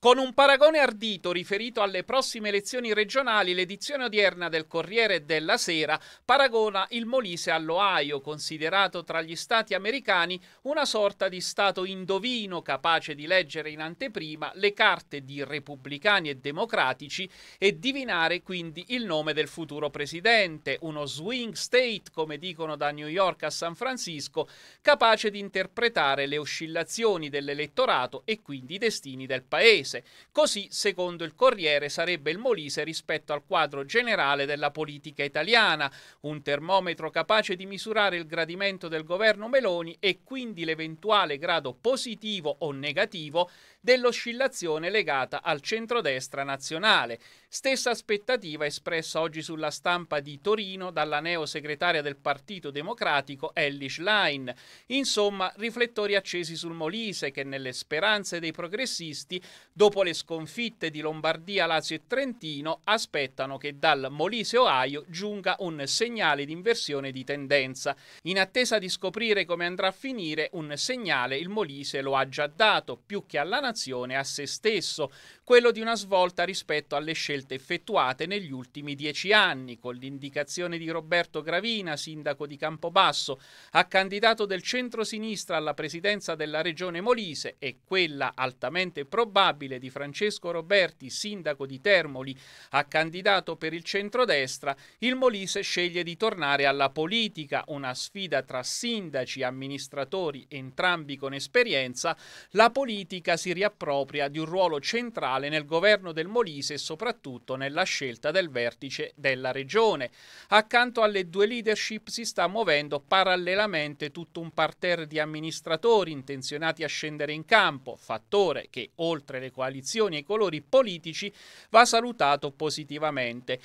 Con un paragone ardito riferito alle prossime elezioni regionali, l'edizione odierna del Corriere della Sera paragona il Molise all'Ohio, considerato tra gli stati americani una sorta di stato indovino capace di leggere in anteprima le carte di repubblicani e democratici e divinare quindi il nome del futuro presidente, uno swing state, come dicono da New York a San Francisco, capace di interpretare le oscillazioni dell'elettorato e quindi i destini del paese. Molise. Così, secondo il Corriere, sarebbe il Molise rispetto al quadro generale della politica italiana, un termometro capace di misurare il gradimento del governo Meloni e quindi l'eventuale grado positivo o negativo dell'oscillazione legata al centrodestra nazionale. Stessa aspettativa espressa oggi sulla stampa di Torino dalla neo segretaria del Partito Democratico Ellie Schlein. Insomma, riflettori accesi sul Molise che nelle speranze dei progressisti Dopo le sconfitte di Lombardia, Lazio e Trentino, aspettano che dal Molise Ohio giunga un segnale di inversione di tendenza. In attesa di scoprire come andrà a finire, un segnale il Molise lo ha già dato, più che alla nazione, a se stesso, quello di una svolta rispetto alle scelte effettuate negli ultimi dieci anni, con l'indicazione di Roberto Gravina, sindaco di Campobasso, a candidato del centro-sinistra alla presidenza della regione Molise e quella altamente probabile stabile di Francesco Roberti, sindaco di Termoli, a candidato per il centrodestra, il Molise sceglie di tornare alla politica, una sfida tra sindaci e amministratori entrambi con esperienza, la politica si riappropria di un ruolo centrale nel governo del Molise e soprattutto nella scelta del vertice della regione. Accanto alle due leadership si sta muovendo parallelamente tutto un parterre di amministratori intenzionati a scendere in campo, fattore che oltre le coalizioni e i colori politici va salutato positivamente.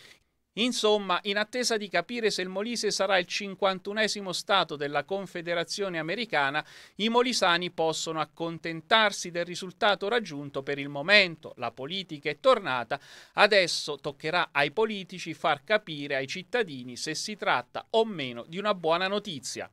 Insomma, in attesa di capire se il Molise sarà il 51 Stato della Confederazione americana, i molisani possono accontentarsi del risultato raggiunto per il momento. La politica è tornata, adesso toccherà ai politici far capire ai cittadini se si tratta o meno di una buona notizia.